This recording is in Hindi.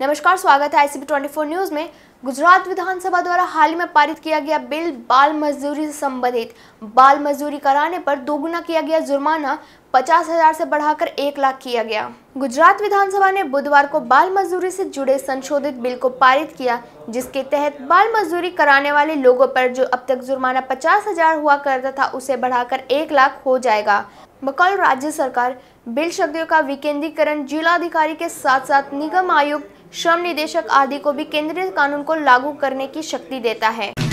नमस्कार स्वागत है आईसीबी 24 न्यूज में गुजरात विधानसभा द्वारा हाल ही में पारित किया गया बिल बाल मजदूरी से संबंधित बाल मजदूरी कराने पर दोगुना किया गया जुर्माना पचास हजार से बढ़ाकर एक लाख किया गया गुजरात विधानसभा ने बुधवार को बाल मजदूरी से जुड़े संशोधित बिल को पारित किया जिसके तहत बाल मजदूरी कराने वाले लोगों पर जो अब तक जुर्माना पचास हजार हुआ करता था उसे बढ़ाकर एक लाख हो जाएगा बकौल राज्य सरकार बिल शक्तियों का विकेंद्रीकरण जिलाधिकारी के साथ साथ निगम आयुक्त श्रम निदेशक आदि को भी केंद्रीय कानून को लागू करने की शक्ति देता है